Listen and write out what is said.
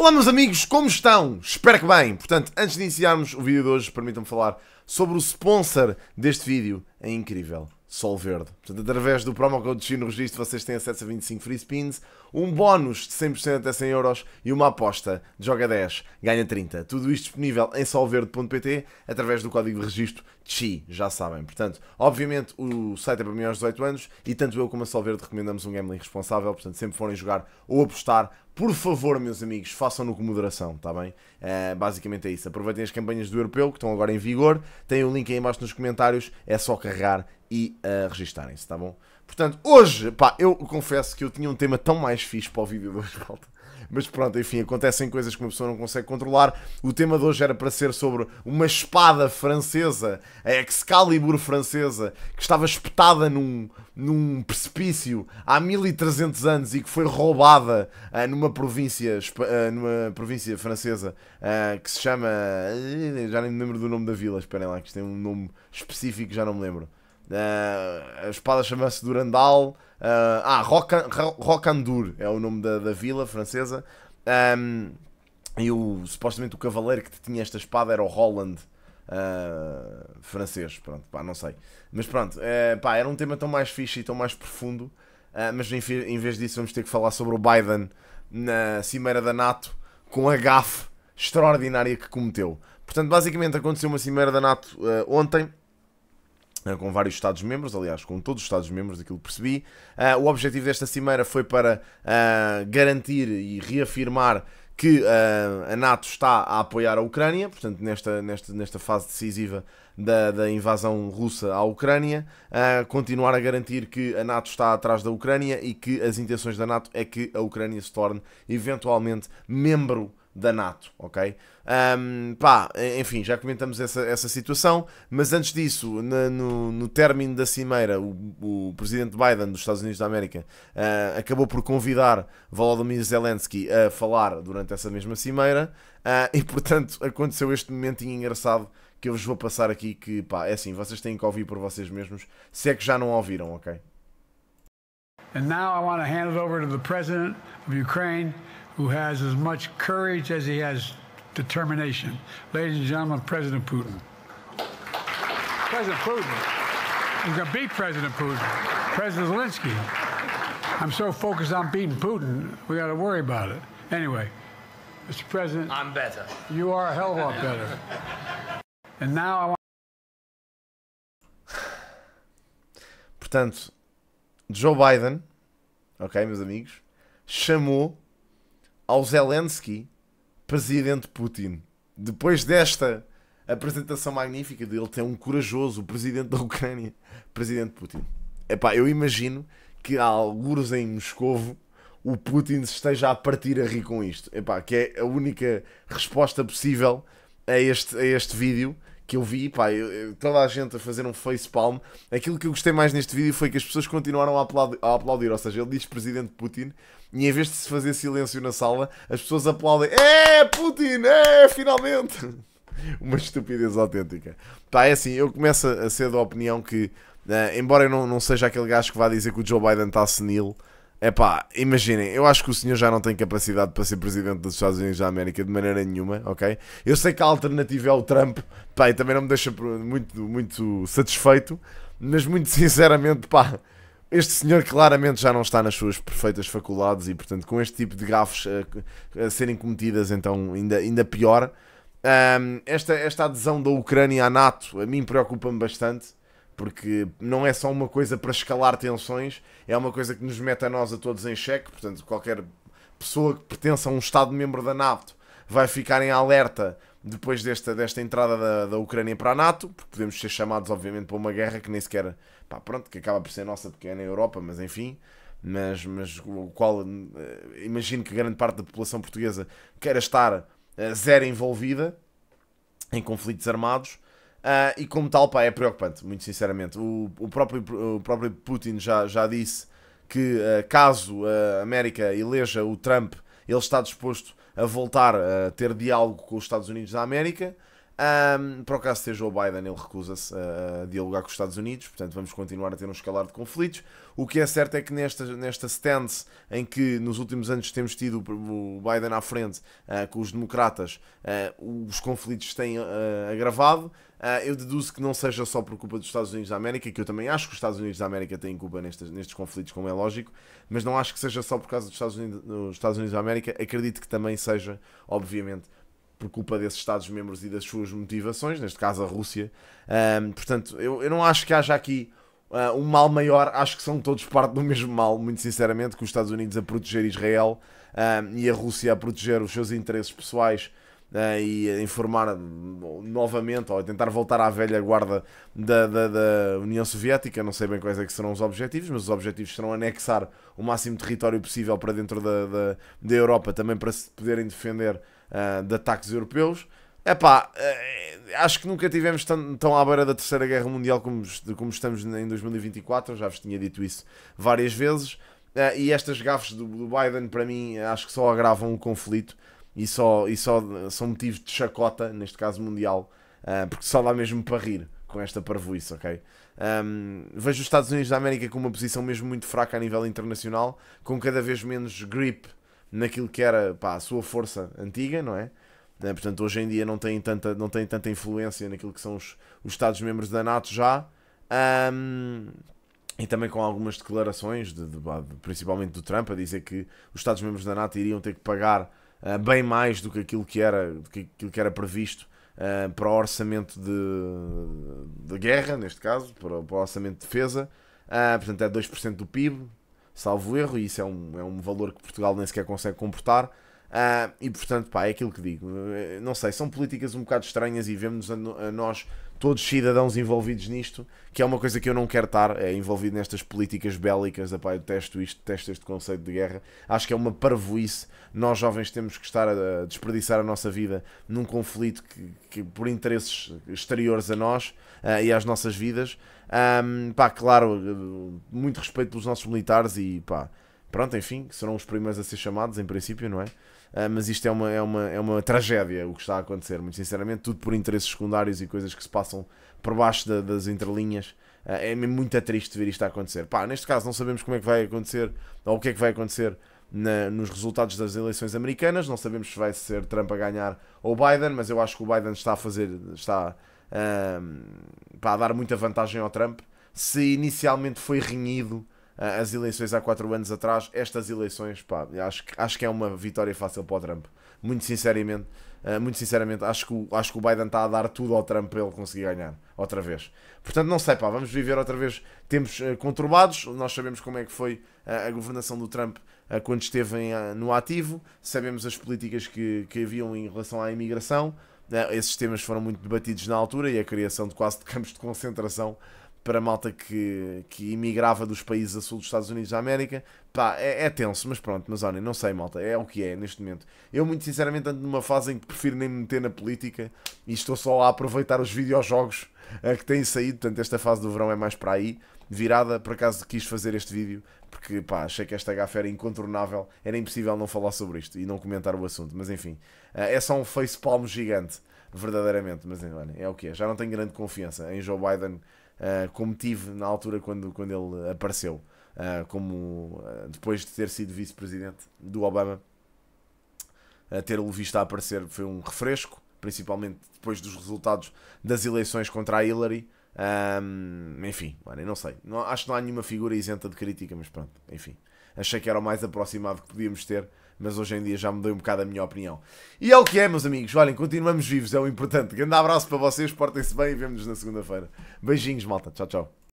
Olá meus amigos, como estão? Espero que bem. Portanto, antes de iniciarmos o vídeo de hoje, permitam-me falar sobre o sponsor deste vídeo. É incrível. Sol Verde. Portanto, através do promo code Chino Registro, vocês têm acesso a 25 free spins, um bónus de 100% até 100 euros e uma aposta de joga 10, ganha 30. Tudo isto disponível em solverde.pt através do código de registro CHI, já sabem. Portanto, obviamente o site é para maiores de 18 anos e tanto eu como a Solverde recomendamos um gambling responsável, portanto, sempre forem jogar ou apostar, por favor, meus amigos, façam-no com moderação, está bem? Uh, basicamente é isso. Aproveitem as campanhas do Europeu, que estão agora em vigor. Tem o um link aí embaixo nos comentários. É só carregar e uh, registarem-se, tá bom? Portanto, hoje, pá, eu confesso que eu tinha um tema tão mais fixe para o vídeo de hoje, malta. Mas pronto, enfim, acontecem coisas que uma pessoa não consegue controlar. O tema de hoje era para ser sobre uma espada francesa, a Excalibur francesa, que estava espetada num, num precipício há 1300 anos e que foi roubada uh, numa província uh, numa província francesa uh, que se chama já nem me lembro do nome da vila esperem lá que isto tem um nome específico já não me lembro eh, a espada chama-se Durandal. Uh, ah, Rocandur é o nome da, da vila francesa. Um, ehm, e o, supostamente o cavaleiro que tinha esta espada era o Holland. Uh, eh, francês, pronto, pá, não sei. Mas pronto, uh, pá, era um tema tão mais fixe e tão mais profundo. Uh, mas em, em, vez disso, vamos ter que falar sobre o Biden na cimeira da NATO com a gafe extraordinária que cometeu. Portanto, basicamente aconteceu uma cimeira da NATO ontem eh, com vários Estados-membros, aliás, com todos os Estados-membros, daquilo que percebi. Uh, o objetivo desta cimeira foi para uh, garantir e reafirmar que uh, a NATO está a apoiar a Ucrânia, portanto, nesta, nesta, nesta fase decisiva da, da invasão russa à Ucrânia, continuar a garantir que a NATO está atrás da Ucrânia e que as intenções da NATO é que a Ucrânia se torne eventualmente membro da NATO, ok? Um, pá, enfim, já comentamos essa, essa situação, mas antes disso, no, no término da cimeira, o, o, presidente Biden dos Estados Unidos da América uh, acabou por convidar Volodymyr Zelensky a falar durante essa mesma cimeira, uh, e portanto aconteceu este momentinho engraçado que eu vos vou passar aqui, que pá, é assim, vocês têm que ouvir por vocês mesmos, se é que já não ouviram, ok? And now I want to hand it over to the president of Ukraine. who has as much courage as he has determination. Ladies and gentlemen, President Putin. President Putin. I'm going to beat President Putin. President Zelensky. I'm so focused on beating Putin, we got to worry about it. Anyway, Mr. President. I'm better. You are a hell of a lot better. and now I want. Portanto, Joe Biden, ok, meus amigos, chamou ao Zelensky, presidente Putin. Depois desta apresentação magnífica de ele ter um corajoso presidente da Ucrânia, presidente Putin. Epá, eu imagino que há alguns em Moscovo o Putin esteja a partir a rir com isto. Epá, que é a única resposta possível a este, a este vídeo que eu vi, pá, eu, toda a gente a fazer um facepalm. Aquilo que eu gostei mais neste vídeo foi que as pessoas continuaram a aplaudir, a aplaudir, ou seja, ele diz presidente Putin e em vez de se fazer silêncio na sala, as pessoas aplaudem: É Putin, é finalmente! Uma estupidez autêntica. Pá, é assim, eu começo a ser da opinião que, uh, embora eu não, não seja aquele gajo que vá dizer que o Joe Biden está senil é pá, imaginem, eu acho que o senhor já não tem capacidade para ser presidente dos Estados Unidos da América de maneira nenhuma, ok? Eu sei que a alternativa é o Trump, pá, e também não me deixa muito, muito satisfeito, mas muito sinceramente, pá, este senhor claramente já não está nas suas perfeitas faculdades e, portanto, com este tipo de gafos a, a serem cometidas, então ainda, ainda pior. Um, esta, esta adesão da Ucrânia à NATO a mim preocupa-me bastante porque não é só uma coisa para escalar tensões, é uma coisa que nos mete a nós a todos em xeque. Portanto, qualquer pessoa que pertença a um Estado-membro da NATO vai ficar em alerta depois desta, desta entrada da, da Ucrânia para a NATO, porque podemos ser chamados, obviamente, para uma guerra que nem sequer. Pá, pronto, que acaba por ser nossa porque é na Europa, mas enfim. Mas, mas o qual eh, imagino que grande parte da população portuguesa queira estar eh, zero envolvida em conflitos armados Uh, e como tal, pá, é preocupante, muito sinceramente. O, o, próprio, o próprio Putin já, já disse que uh, caso a ah, América eleja o Trump, ele está disposto a voltar a ter diálogo com os Estados Unidos da América. Um, para o caso seja o Biden, ele recusa-se a dialogar com os Estados Unidos, portanto vamos continuar a ter um escalar de conflitos. O que é certo é que nesta, nesta stance em que nos últimos anos temos tido o Biden à frente uh, com os democratas, uh, os conflitos têm uh, agravado. Ah, eu deduzo que não seja só por culpa dos Estados Unidos da América, que eu também acho que os Estados Unidos da América têm culpa nestes, nestes conflitos, como é lógico, mas não acho que seja só por causa dos Estados Unidos, dos Estados Unidos da América. Acredito que também seja, obviamente, por culpa desses Estados-membros e das suas motivações, neste caso a Rússia. portanto, eu, eu não acho que haja aqui uh, um mal maior, acho que são todos parte do mesmo mal, muito sinceramente, que os Estados Unidos a proteger Israel e a Rússia a proteger os seus interesses pessoais né, e informar novamente ou tentar voltar à velha guarda da, da, da, União Soviética. Não sei bem quais é que serão os objetivos, mas os objetivos serão anexar o máximo território possível para dentro da, da, da Europa também para se poderem defender uh, de ataques europeus. Epá, eh, acho que nunca tivemos tão, tão à beira da Terceira Guerra Mundial como, como estamos em 2024, já vos tinha dito isso várias vezes. Eh, e estas gafes do, Biden, para mim, acho que só agravam o conflito e só, e só são motivos de chacota, neste caso mundial, uh, porque só dá mesmo para rir com esta parvoíce, ok? Um, vejo os Estados Unidos da América com uma posição mesmo muito fraca a nível internacional, com cada vez menos grip naquilo que era pá, a sua força antiga, não é? Uh, portanto, hoje em dia não têm tanta, não têm tanta influência naquilo que são os, os Estados-membros da NATO já. Um, e também com algumas declarações, de, de, de, principalmente do Trump, a dizer que os Estados-membros da NATO iriam ter que pagar ah, bem mais do que aquilo que era, do que aquilo que era previsto ah, para o orçamento de, de guerra, neste caso, para, para o orçamento de defesa. Ah, portanto, é 2% do PIB, salvo erro, e isso é um, é um valor que Portugal nem sequer consegue comportar. Uh, e portanto, pá, é aquilo que digo. Eh, não sei, são políticas um bocado estranhas e vemos a, a nós todos cidadãos envolvidos nisto, que é uma coisa que eu não quero estar, é envolvido nestas políticas bélicas, epá, eu detesto isto, testo este conceito de guerra, acho que é uma parvoíce, nós jovens temos que estar a desperdiçar a nossa vida num conflito que, que por interesses exteriores a nós uh, e às nossas vidas, um, pá, claro, muito respeito pelos nossos militares e pá, pronto, enfim, serão os primeiros a ser chamados em princípio, não é? Ah, mas isto é uma, é, uma, é uma tragédia o que está a acontecer, muito sinceramente, tudo por interesses secundários e coisas que se passam por baixo da, das entrelinhas. Ah, é muito triste ver isto a acontecer. Pá, neste caso não sabemos como é que vai acontecer ou o que é que vai acontecer na, nos resultados das eleições americanas. Não sabemos se vai ser Trump a ganhar ou Biden, mas eu acho que o Biden está a fazer, está ah, pá, a dar muita vantagem ao Trump. Se inicialmente foi renhido ah, as eleições há 4 anos atrás, estas eleições, pá, acho, acho que é uma vitória fácil para o Trump. Muito sinceramente, ah, muito sinceramente, acho que, o, acho que o Biden está a dar tudo ao Trump para ele conseguir ganhar outra vez. Portanto, não sei, pá, vamos viver outra vez tempos ah, conturbados. Nós sabemos como é que foi a governação do Trump quando esteve no ativo, sabemos as políticas que, que haviam em relação à imigração. Esses temas foram muito debatidos na altura e a criação de quase de campos de concentração para a malta que, que imigrava dos países a sul dos Estados Unidos da América, pá, é, é, tenso, mas pronto, mas olha não sei, malta, é o que é neste momento. Eu, muito sinceramente, ando numa fase em que prefiro nem me meter na política e estou só a aproveitar os videojogos uh, que têm saído, portanto, esta fase do verão é mais para aí. Virada, por acaso quis fazer este vídeo, porque pá, achei que esta gafa era incontornável, era impossível não falar sobre isto e não comentar o assunto, mas enfim, eh, é só um facepalm gigante verdadeiramente, mas olha, é o que é. Já não tenho grande confiança em Joe Biden eh, como tive na altura quando, quando ele apareceu, uh, como uh, depois de ter sido vice-presidente do Obama, ter-o visto a aparecer foi um refresco, principalmente depois dos resultados das eleições contra a Hillary. Um, enfim, mano, não sei. Não, acho que não há nenhuma figura isenta de crítica, mas pronto, enfim. Achei que era o mais aproximado que podíamos ter mas hoje em dia já mudei um bocado a minha opinião. E é o que é, meus amigos. Olhem, continuamos vivos, é o importante. Grande abraço para vocês, portem-se bem e vemo-nos na segunda-feira. Beijinhos, malta. Tchau, tchau.